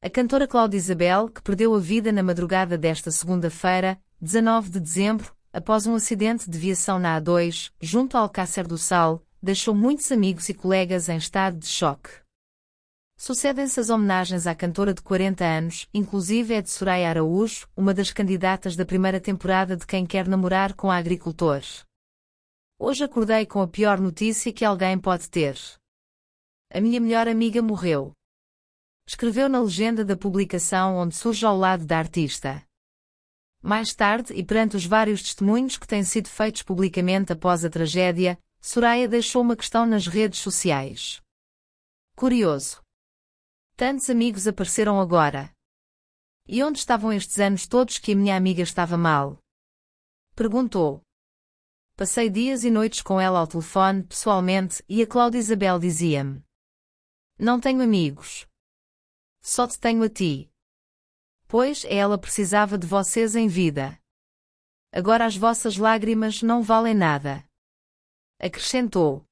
A cantora Cláudia Isabel, que perdeu a vida na madrugada desta segunda-feira, 19 de dezembro, após um acidente de viação na A2, junto ao Alcácer do Sal, deixou muitos amigos e colegas em estado de choque. Sucedem-se as homenagens à cantora de 40 anos, inclusive é de Soraya Araújo, uma das candidatas da primeira temporada de Quem Quer Namorar com a Agricultor. Hoje acordei com a pior notícia que alguém pode ter. A minha melhor amiga morreu escreveu na legenda da publicação onde surge ao lado da artista. Mais tarde, e perante os vários testemunhos que têm sido feitos publicamente após a tragédia, Soraya deixou uma questão nas redes sociais. Curioso. Tantos amigos apareceram agora. E onde estavam estes anos todos que a minha amiga estava mal? Perguntou. Passei dias e noites com ela ao telefone, pessoalmente, e a Cláudia Isabel dizia-me: Não tenho amigos. Só te tenho a ti. Pois é, ela precisava de vocês em vida. Agora as vossas lágrimas não valem nada. Acrescentou.